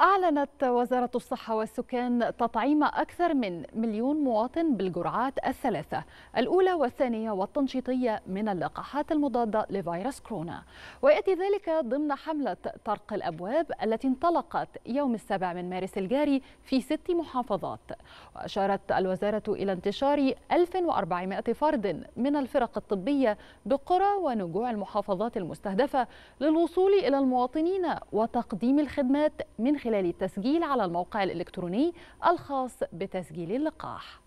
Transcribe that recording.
أعلنت وزارة الصحة والسكان تطعيم أكثر من مليون مواطن بالجرعات الثلاثة الأولى والثانية والتنشيطية من اللقاحات المضادة لفيروس كورونا ويأتي ذلك ضمن حملة طرق الأبواب التي انطلقت يوم السابع من مارس الجاري في ست محافظات وأشارت الوزارة إلى انتشار 1400 فرد من الفرق الطبية بقرى ونجوع المحافظات المستهدفة للوصول إلى المواطنين وتقديم الخدمات من خلال خلال التسجيل على الموقع الإلكتروني الخاص بتسجيل اللقاح